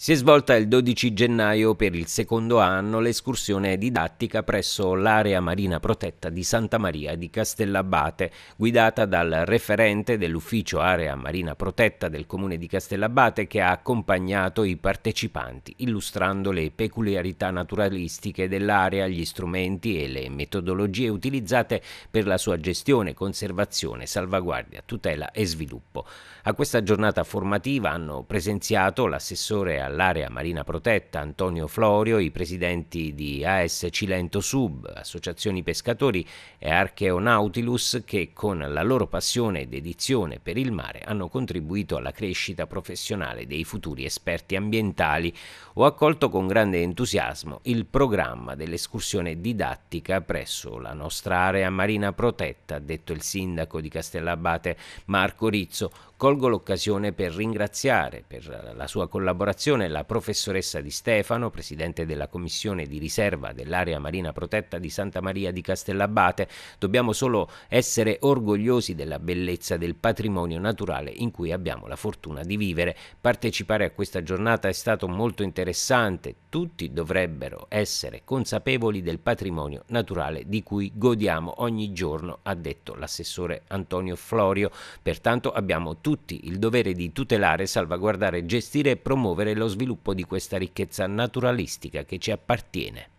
Si è svolta il 12 gennaio per il secondo anno l'escursione didattica presso l'area marina protetta di Santa Maria di Castellabate, guidata dal referente dell'ufficio area marina protetta del comune di Castellabate che ha accompagnato i partecipanti, illustrando le peculiarità naturalistiche dell'area, gli strumenti e le metodologie utilizzate per la sua gestione, conservazione, salvaguardia, tutela e sviluppo. A questa giornata formativa hanno presenziato l'assessore all'area marina protetta Antonio Florio, i presidenti di AS Cilento Sub, associazioni pescatori e Archeonautilus che con la loro passione ed edizione per il mare hanno contribuito alla crescita professionale dei futuri esperti ambientali. Ho accolto con grande entusiasmo il programma dell'escursione didattica presso la nostra area marina protetta, ha detto il sindaco di Castellabate Marco Rizzo, Colgo l'occasione per ringraziare per la sua collaborazione la professoressa Di Stefano, presidente della commissione di riserva dell'area marina protetta di Santa Maria di Castellabate. Dobbiamo solo essere orgogliosi della bellezza del patrimonio naturale in cui abbiamo la fortuna di vivere. Partecipare a questa giornata è stato molto interessante. Tutti dovrebbero essere consapevoli del patrimonio naturale di cui godiamo ogni giorno, ha detto l'assessore Antonio Florio. Pertanto abbiamo tutti tutti il dovere di tutelare, salvaguardare, gestire e promuovere lo sviluppo di questa ricchezza naturalistica che ci appartiene.